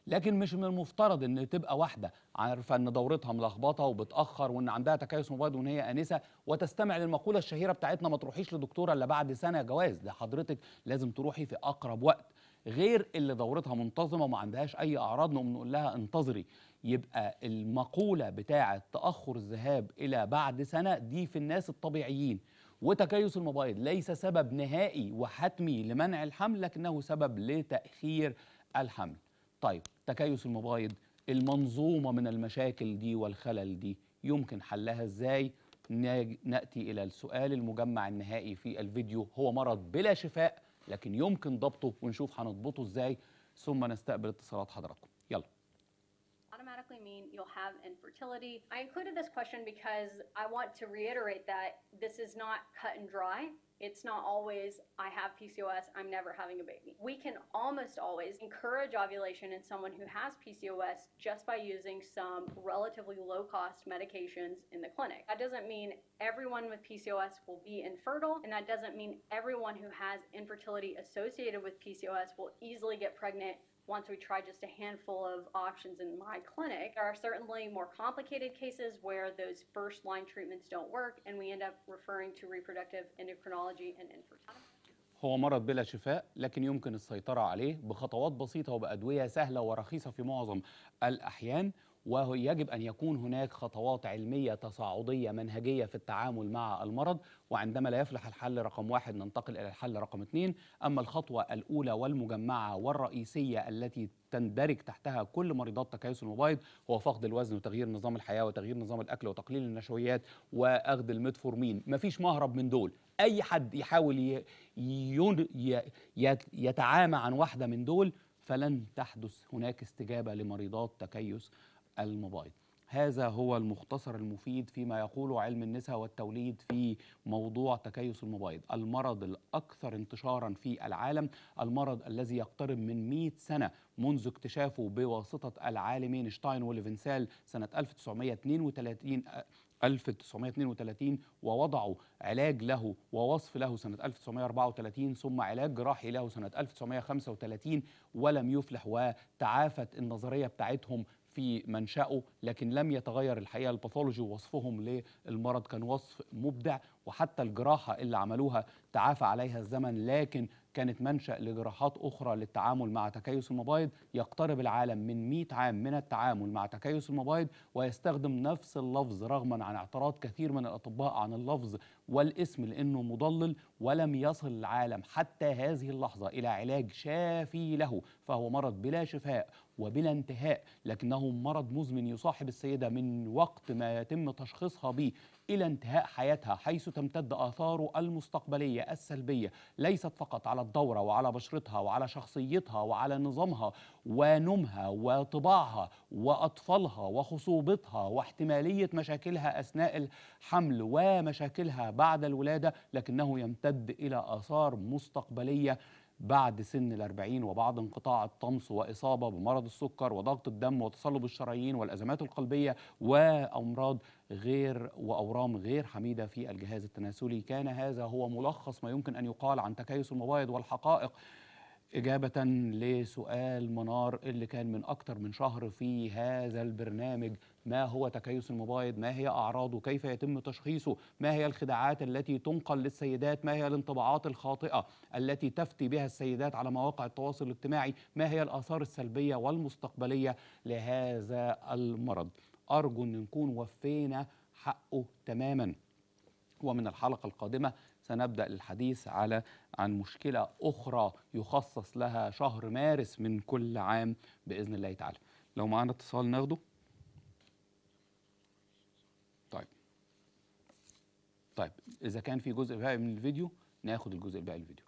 Speaker 1: لكن مش من المفترض ان تبقى واحده عارفه ان دورتها ملخبطه وبتاخر وان عندها تكيس مبايض وان هي انسه وتستمع للمقوله الشهيره بتاعتنا ما تروحيش لدكتوره الا بعد سنه جواز ده حضرتك لازم تروحي في اقرب وقت غير اللي دورتها منتظمه وما عندهاش اي اعراض نقوم نقول لها انتظري يبقى المقولة بتاعة تأخر الذهاب إلى بعد سنة دي في الناس الطبيعيين وتكيس المبايض ليس سبب نهائي وحتمي لمنع الحمل لكنه سبب لتأخير الحمل طيب تكيس المبايض المنظومة من المشاكل دي والخلل دي يمكن حلها إزاي؟ نأتي إلى السؤال المجمع النهائي في الفيديو هو مرض بلا شفاء لكن يمكن ضبطه ونشوف هنضبطه إزاي ثم نستقبل اتصالات حضراتكم
Speaker 2: mean you'll have infertility. I included this question because I want to reiterate that this is not cut and dry. It's not always, I have PCOS, I'm never having a baby. We can almost always encourage ovulation in someone who has PCOS just by using some relatively low cost medications in the clinic. That doesn't mean everyone with PCOS will be infertile, and that doesn't mean everyone who has infertility associated with PCOS will easily get pregnant once we try just a handful of options in my clinic. There are certainly more complicated cases where those first line treatments don't work and we end up referring to reproductive endocrinology and infertility.
Speaker 1: هو مرض بلا شفاء لكن يمكن السيطرة عليه بخطوات بسيطة وبأدوية سهلة ورخيصة في معظم الأحيان ويجب أن يكون هناك خطوات علمية تصاعدية منهجية في التعامل مع المرض وعندما لا يفلح الحل رقم واحد ننتقل إلى الحل رقم اثنين أما الخطوة الأولى والمجمعة والرئيسية التي تندرج تحتها كل مريضات تكيس المبايض هو فقد الوزن وتغيير نظام الحياة وتغيير نظام الأكل وتقليل النشويات وأخذ الميتفورمين مفيش مهرب من دول أي حد يحاول يتعامى عن واحدة من دول فلن تحدث هناك استجابة لمريضات تكيس الموبايل هذا هو المختصر المفيد فيما يقوله علم النساء والتوليد في موضوع تكيس المبايض المرض الأكثر انتشارا في العالم المرض الذي يقترب من 100 سنة منذ اكتشافه بواسطة العالمين شتاين وليفنسال سنة 1932 1932 ووضعوا علاج له ووصف له سنة 1934 ثم علاج جراحي له سنة 1935 ولم يفلح وتعافت النظرية بتاعتهم في منشأه لكن لم يتغير الحقيقة الباثولوجي ووصفهم للمرض كان وصف مبدع وحتى الجراحة اللي عملوها تعافى عليها الزمن لكن كانت منشأ لجراحات أخرى للتعامل مع تكيس المبايض يقترب العالم من 100 عام من التعامل مع تكيس المبايض ويستخدم نفس اللفظ رغما عن اعتراض كثير من الأطباء عن اللفظ والاسم لأنه مضلل ولم يصل العالم حتى هذه اللحظة إلى علاج شافي له فهو مرض بلا شفاء وبلا انتهاء لكنه مرض مزمن يصاحب السيدة من وقت ما يتم تشخيصها به إلى انتهاء حياتها حيث تمتد آثاره المستقبلية السلبية ليست فقط على الدورة وعلى بشرتها وعلى شخصيتها وعلى نظامها ونومها وطباعها وأطفالها وخصوبتها واحتمالية مشاكلها أثناء الحمل ومشاكلها بعد الولادة لكنه يمتد إلى آثار مستقبلية بعد سن الأربعين وبعد انقطاع الطمس وإصابة بمرض السكر وضغط الدم وتصلب الشرايين والأزمات القلبية وأمراض غير وأورام غير حميدة في الجهاز التناسلي كان هذا هو ملخص ما يمكن أن يقال عن تكيس المبايض والحقائق إجابة لسؤال منار اللي كان من أكتر من شهر في هذا البرنامج ما هو تكيس المبايض ما هي أعراضه كيف يتم تشخيصه ما هي الخداعات التي تنقل للسيدات ما هي الانطباعات الخاطئة التي تفتي بها السيدات على مواقع التواصل الاجتماعي ما هي الآثار السلبية والمستقبلية لهذا المرض أرجو أن نكون وفينا حقه تماما ومن الحلقة القادمة سنبدأ الحديث على عن مشكلة أخرى يخصص لها شهر مارس من كل عام بإذن الله تعالى لو معانا اتصال ناخده طيب طيب إذا كان في جزء باقي من الفيديو ناخد الجزء الباقي الفيديو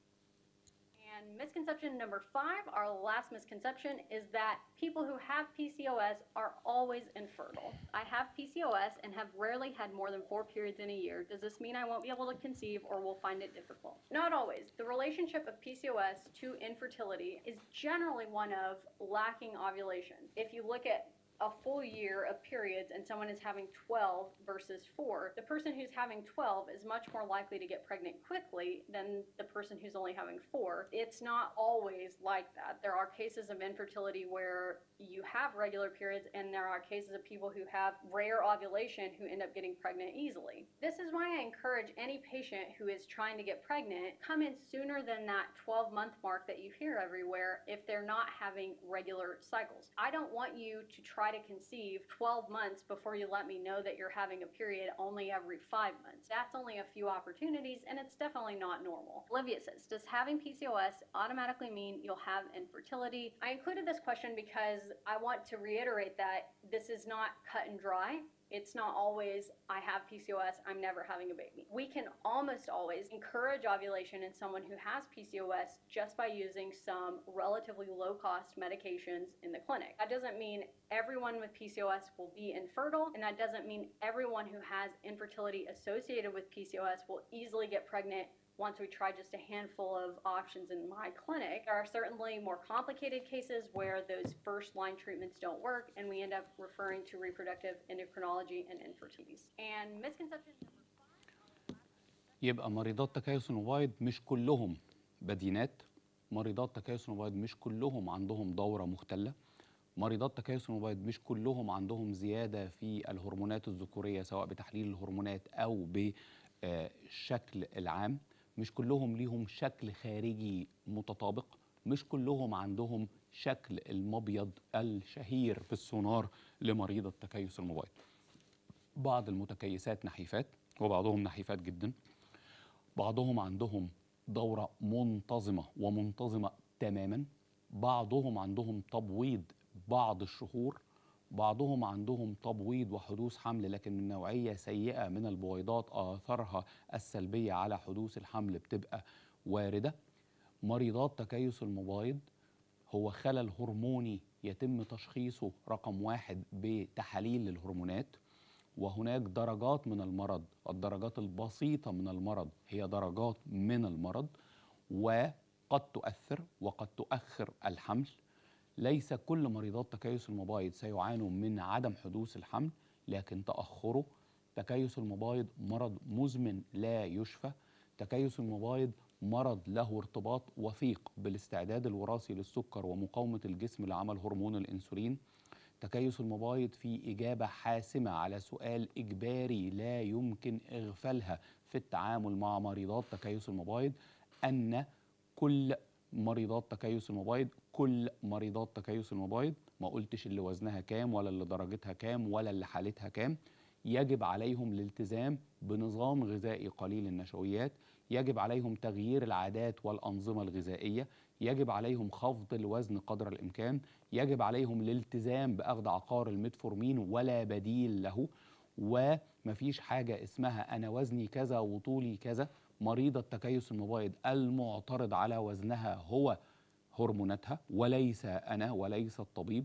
Speaker 2: misconception number five, our last misconception, is that people who have PCOS are always infertile. I have PCOS and have rarely had more than four periods in a year. Does this mean I won't be able to conceive or will find it difficult? Not always. The relationship of PCOS to infertility is generally one of lacking ovulation. If you look at a full year of periods and someone is having 12 versus 4, the person who's having 12 is much more likely to get pregnant quickly than the person who's only having 4. It's not always like that. There are cases of infertility where you have regular periods, and there are cases of people who have rare ovulation who end up getting pregnant easily. This is why I encourage any patient who is trying to get pregnant, come in sooner than that 12 month mark that you hear everywhere if they're not having regular cycles. I don't want you to try try to conceive 12 months before you let me know that you're having a period only every five months. That's only a few opportunities and it's definitely not normal. Olivia says, does having PCOS automatically mean you'll have infertility? I included this question because I want to reiterate that this is not cut and dry. It's not always, I have PCOS, I'm never having a baby. We can almost always encourage ovulation in someone who has PCOS just by using some relatively low cost medications in the clinic. That doesn't mean everyone with PCOS will be infertile, and that doesn't mean everyone who has infertility associated with PCOS will easily get pregnant once we try just a handful of options in my clinic. There are certainly more complicated cases where those first line treatments don't work and we end up referring to reproductive endocrinology and infertility. And misconceptions
Speaker 1: يبقى مريضات تكيس وايد مش كلهم بدينات مريضات تكيس وايد مش كلهم عندهم دورة مختلة مريضات تكيس وايد مش كلهم عندهم زيادة في الهرمونات الذكورية سواء بتحليل الهرمونات أو بشكل العام مش كلهم ليهم شكل خارجي متطابق مش كلهم عندهم شكل المبيض الشهير في السونار لمريضة تكيس الموبايل بعض المتكيسات نحيفات وبعضهم نحيفات جدا بعضهم عندهم دورة منتظمة ومنتظمة تماما بعضهم عندهم تبويض بعض الشهور بعضهم عندهم تبويض وحدوث حمل لكن من نوعية سيئة من البويضات آثارها السلبية على حدوث الحمل بتبقى واردة مريضات تكيس المبايض هو خلل هرموني يتم تشخيصه رقم واحد بتحاليل للهرمونات وهناك درجات من المرض الدرجات البسيطة من المرض هي درجات من المرض وقد تؤثر وقد تؤخر الحمل ليس كل مريضات تكيس المبايض سيعانوا من عدم حدوث الحمل لكن تأخره تكيس المبايض مرض مزمن لا يشفى تكيس المبايض مرض له ارتباط وثيق بالاستعداد الوراثي للسكر ومقاومة الجسم لعمل هرمون الأنسولين تكيس المبايض في إجابة حاسمة على سؤال إجباري لا يمكن إغفالها في التعامل مع مريضات تكيس المبايض أن كل مريضات تكيس المبايض كل مريضات تكيس المبايض ما قلتش اللي وزنها كام ولا اللي درجتها كام ولا اللي حالتها كام يجب عليهم الالتزام بنظام غذائي قليل النشويات يجب عليهم تغيير العادات والأنظمة الغذائية يجب عليهم خفض الوزن قدر الإمكان يجب عليهم الالتزام بأخذ عقار الميتفورمين ولا بديل له ومفيش حاجة اسمها أنا وزني كذا وطولي كذا مريضة تكيس المبايض المعترض على وزنها هو هرموناتها وليس أنا وليس الطبيب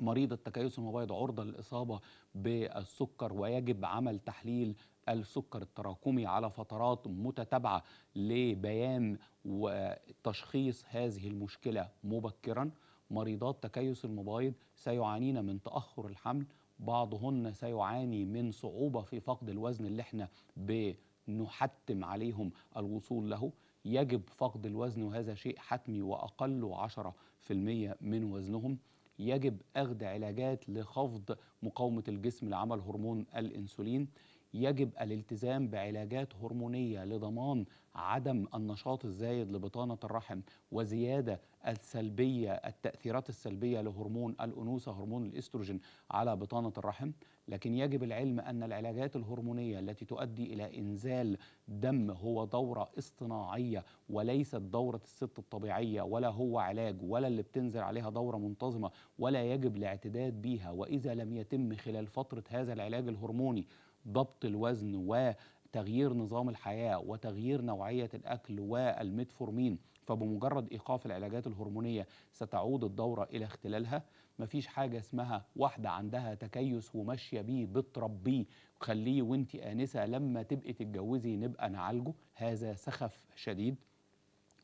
Speaker 1: مريض التكيس المبيض عرضة للإصابة بالسكر ويجب عمل تحليل السكر التراكمي على فترات متتابعة لبيان وتشخيص هذه المشكلة مبكرا مريضات تكيس المبايض سيعانين من تأخر الحمل بعضهن سيعاني من صعوبة في فقد الوزن اللي احنا بنحتم عليهم الوصول له يجب فقد الوزن وهذا شيء حتمي وأقل 10% من وزنهم يجب أخذ علاجات لخفض مقاومة الجسم لعمل هرمون الإنسولين يجب الالتزام بعلاجات هرمونية لضمان عدم النشاط الزايد لبطانة الرحم وزيادة السلبية التأثيرات السلبية لهرمون الأنوثة هرمون الإستروجين على بطانة الرحم لكن يجب العلم أن العلاجات الهرمونية التي تؤدي إلى إنزال دم هو دورة اصطناعية وليست دورة الست الطبيعية ولا هو علاج ولا اللي بتنزل عليها دورة منتظمة ولا يجب الاعتداد بيها وإذا لم يتم خلال فترة هذا العلاج الهرموني ضبط الوزن وتغيير نظام الحياه وتغيير نوعيه الاكل والميتفورمين فبمجرد ايقاف العلاجات الهرمونيه ستعود الدوره الى اختلالها مفيش حاجه اسمها واحده عندها تكيس وماشيه بيه بتربيه خليه وانت انسه لما تبقي تتجوزي نبقى نعالجه هذا سخف شديد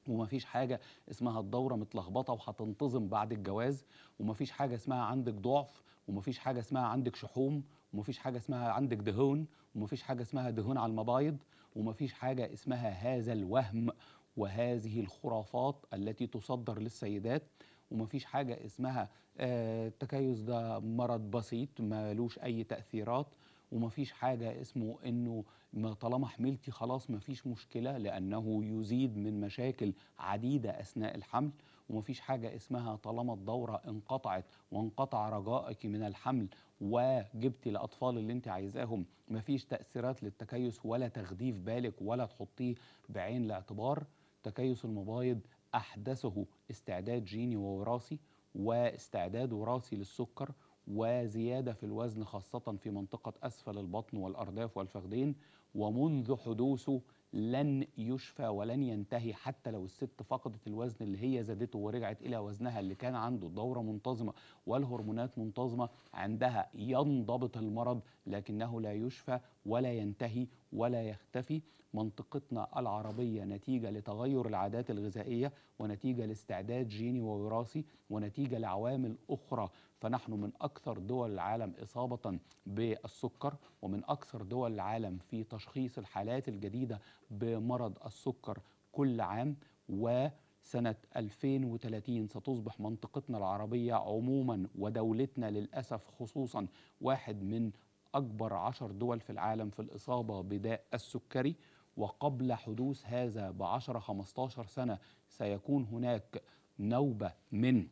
Speaker 1: ومفيش حاجة اسمها الدورة متلخبطة وهتنتظم بعد الجواز ومفيش حاجة اسمها عندك ضعف ومفيش حاجة اسمها عندك شحوم ومفيش حاجه اسمها عندك دهون ومفيش حاجه اسمها دهون على المبايض ومفيش حاجه اسمها هذا الوهم وهذه الخرافات التي تصدر للسيدات ومفيش حاجه اسمها التكيس آه، ده مرض بسيط ملوش اي تاثيرات ومفيش حاجة اسمه إنه ما طالما حملتي خلاص مفيش مشكلة لأنه يزيد من مشاكل عديدة أثناء الحمل ومفيش حاجة اسمها طالما الدورة انقطعت وانقطع رجائك من الحمل وجبت الأطفال اللي انت عايزاهم مفيش تأثيرات للتكيس ولا تغديف بالك ولا تحطيه بعين الاعتبار تكيس المبايض أحدثه استعداد جيني ووراثي واستعداد وراثي للسكر وزيادة في الوزن خاصة في منطقة أسفل البطن والأرداف والفخذين ومنذ حدوثه لن يشفى ولن ينتهي حتى لو الست فقدت الوزن اللي هي زادته ورجعت الى وزنها اللي كان عنده دوره منتظمه والهرمونات منتظمه عندها ينضبط المرض لكنه لا يشفى ولا ينتهي ولا يختفي منطقتنا العربيه نتيجه لتغير العادات الغذائيه ونتيجه لاستعداد جيني ووراثي ونتيجه لعوامل اخرى فنحن من أكثر دول العالم إصابة بالسكر ومن أكثر دول العالم في تشخيص الحالات الجديدة بمرض السكر كل عام و سنة 2030 ستصبح منطقتنا العربية عموما ودولتنا للأسف خصوصا واحد من أكبر عشر دول في العالم في الإصابة بداء السكري وقبل حدوث هذا بعشر 15 سنة سيكون هناك نوبة من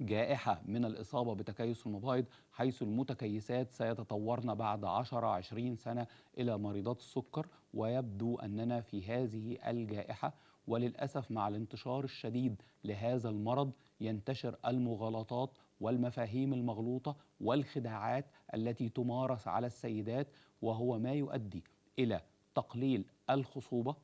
Speaker 1: جائحة من الإصابة بتكيس المبايض حيث المتكيسات سيتطورن بعد 10-20 سنة إلى مريضات السكر ويبدو أننا في هذه الجائحة وللأسف مع الانتشار الشديد لهذا المرض ينتشر المغالطات والمفاهيم المغلوطة والخداعات التي تمارس على السيدات وهو ما يؤدي إلى تقليل الخصوبة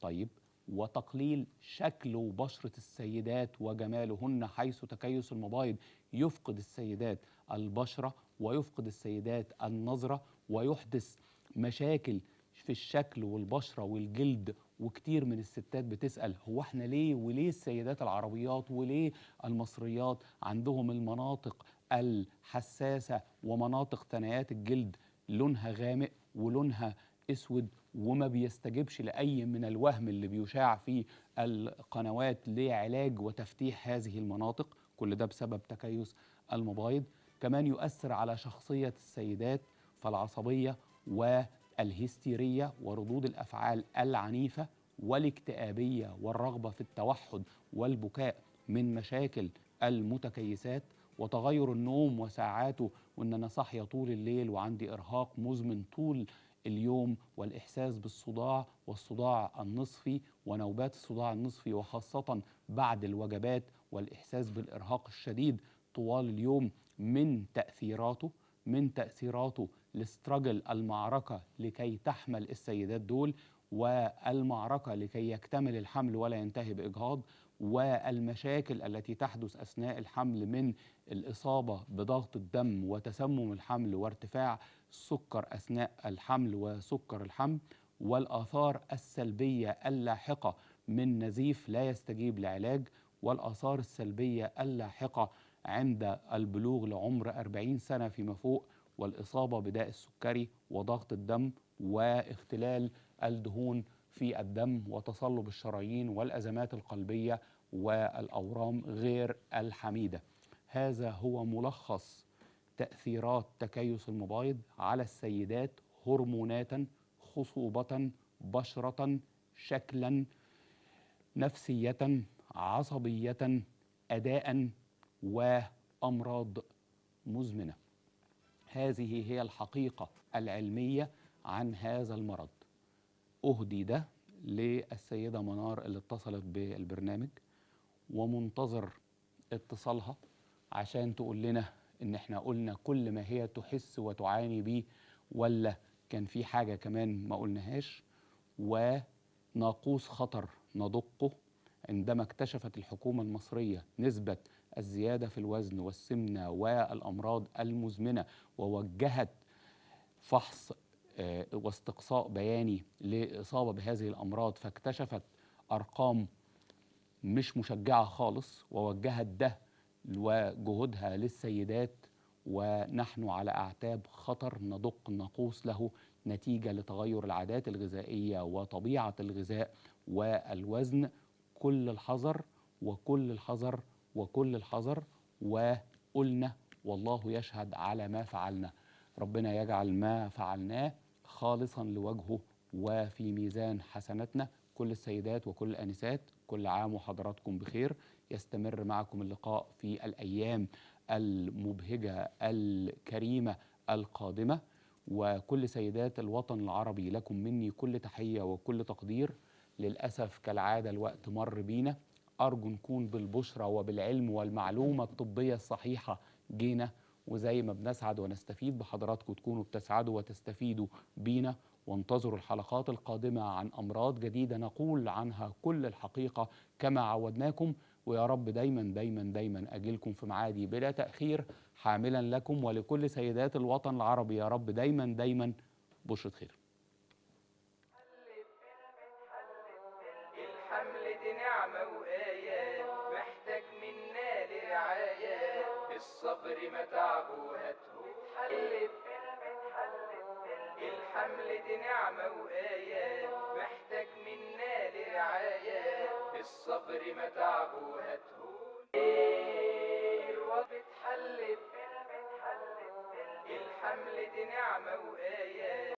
Speaker 1: طيب وتقليل شكل وبشرة السيدات وجمالهن حيث تكيس المبايض يفقد السيدات البشرة ويفقد السيدات النظرة ويحدث مشاكل في الشكل والبشرة والجلد وكتير من الستات بتسأل هو احنا ليه وليه السيدات العربيات وليه المصريات عندهم المناطق الحساسة ومناطق ثنايات الجلد لونها غامق ولونها اسود وما بيستجبش لاي من الوهم اللي بيشاع في القنوات لعلاج وتفتيح هذه المناطق كل ده بسبب تكيس المبايض كمان يؤثر على شخصيه السيدات فالعصبيه والهستيريه وردود الافعال العنيفه والاكتئابيه والرغبه في التوحد والبكاء من مشاكل المتكيسات وتغير النوم وساعاته وان انا صاحيه طول الليل وعندي ارهاق مزمن طول اليوم والإحساس بالصداع والصداع النصفي ونوبات الصداع النصفي وخاصة بعد الوجبات والإحساس بالإرهاق الشديد طوال اليوم من تأثيراته من تأثيراته لاسترجل المعركة لكي تحمل السيدات دول والمعركة لكي يكتمل الحمل ولا ينتهي بإجهاض والمشاكل التي تحدث أثناء الحمل من الإصابة بضغط الدم وتسمم الحمل وارتفاع سكر أثناء الحمل وسكر الحمل والآثار السلبية اللاحقة من نزيف لا يستجيب لعلاج والآثار السلبية اللاحقة عند البلوغ لعمر 40 سنة فيما فوق والإصابة بداء السكري وضغط الدم واختلال الدهون في الدم وتصلب الشرايين والأزمات القلبية والأورام غير الحميدة هذا هو ملخص تأثيرات تكيس المبايض على السيدات هرموناتا خصوبة بشرة شكلا نفسية عصبية أداء وأمراض مزمنة هذه هي الحقيقة العلمية عن هذا المرض أهدي ده للسيدة منار اللي اتصلت بالبرنامج ومنتظر اتصالها عشان تقول لنا ان احنا قلنا كل ما هي تحس وتعاني بيه ولا كان في حاجه كمان ما قلناهاش وناقوس خطر ندقه عندما اكتشفت الحكومه المصريه نسبه الزياده في الوزن والسمنه والامراض المزمنه ووجهت فحص آه، واستقصاء بياني لإصابة بهذه الأمراض فاكتشفت أرقام مش مشجعة خالص ووجهت ده وجهودها للسيدات ونحن على أعتاب خطر ندق نقوس له نتيجة لتغير العادات الغذائية وطبيعة الغذاء والوزن كل الحذر وكل الحذر وكل الحذر وقلنا والله يشهد على ما فعلنا ربنا يجعل ما فعلناه خالصا لوجهه وفي ميزان حسناتنا كل السيدات وكل الانسات كل عام وحضراتكم بخير يستمر معكم اللقاء في الأيام المبهجة الكريمة القادمة وكل سيدات الوطن العربي لكم مني كل تحية وكل تقدير للأسف كالعادة الوقت مر بينا أرجو نكون بالبشرة وبالعلم والمعلومة الطبية الصحيحة جينا وزي ما بنسعد ونستفيد بحضراتكم تكونوا بتسعدوا وتستفيدوا بينا وانتظروا الحلقات القادمة عن أمراض جديدة نقول عنها كل الحقيقة كما عودناكم ويا رب دايما دايما دايما أجلكم في معادي بلا تأخير حاملا لكم ولكل سيدات الوطن العربي يا رب دايما دايما بشرة خير
Speaker 2: الحمل دي نعمة وآيات محتاج منا لرعايات
Speaker 1: الصبر متعب وهاته
Speaker 2: اتحلت
Speaker 1: الحمل دي نعمة وآيات الصبر متعب وهتهون وبتحلت
Speaker 2: الحمل دي نعمة وآيات